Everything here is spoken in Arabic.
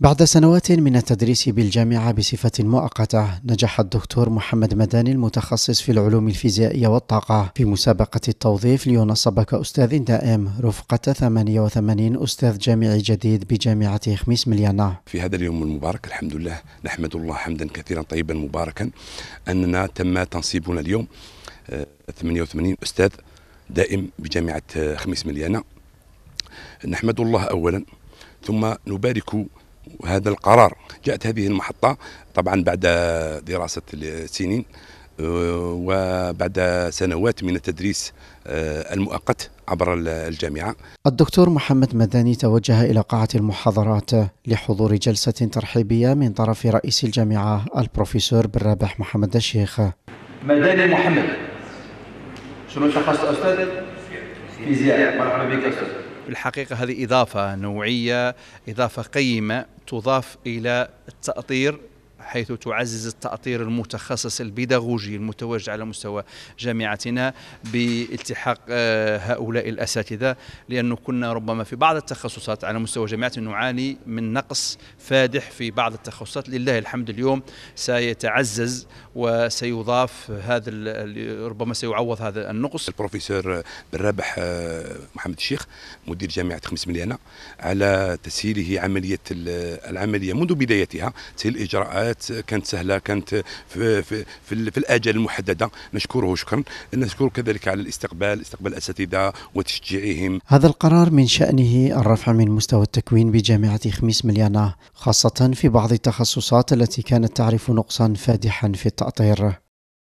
بعد سنوات من التدريس بالجامعة بصفة مؤقتة، نجح الدكتور محمد مداني المتخصص في العلوم الفيزيائية والطاقة في مسابقة التوظيف لينصب كأستاذ دائم رفقة 88 أستاذ جامعي جديد بجامعة خميس مليانة. في هذا اليوم المبارك الحمد لله نحمد الله حمدا كثيرا طيبا مباركا أننا تم تنصيبنا اليوم 88 آه، أستاذ دائم بجامعة آه، خميس مليانة. نحمد الله أولا ثم نبارك وهذا القرار جاءت هذه المحطة طبعا بعد دراسة السنين آه، وبعد سنوات من التدريس آه، المؤقت عبر الجامعة الدكتور محمد مداني توجه إلى قاعة المحاضرات لحضور جلسة ترحيبية من طرف رئيس الجامعة البروفيسور بن رابح محمد الشيخ مداني محمد شنو شخص أستاذ؟ فيزياء مرحبا بك أستاذ بالحقيقة هذه إضافة نوعية إضافة قيمة تضاف إلى التأطير حيث تعزز التأطير المتخصص البيداغوجي المتواجد على مستوى جامعتنا بالتحاق آه، هؤلاء الأساتذة لأنه كنا ربما في بعض التخصصات على مستوى جامعتنا نعاني من نقص فادح في بعض التخصصات لله الحمد اليوم سيتعزز وسيضاف هذا ربما سيعوض هذا النقص البروفيسور بالرابح آه، محمد الشيخ مدير جامعة خمس مليانة على تسهيله عملية العملية منذ بدايتها تسهيل الإجراءات كانت سهله كانت في, في, في, في الاجل المحدده نشكره شكرا نشكر كذلك على الاستقبال استقبال الاساتذه وتشجيعهم هذا القرار من شانه الرفع من مستوى التكوين بجامعه خميس مليانه خاصه في بعض التخصصات التي كانت تعرف نقصا فادحا في التأطير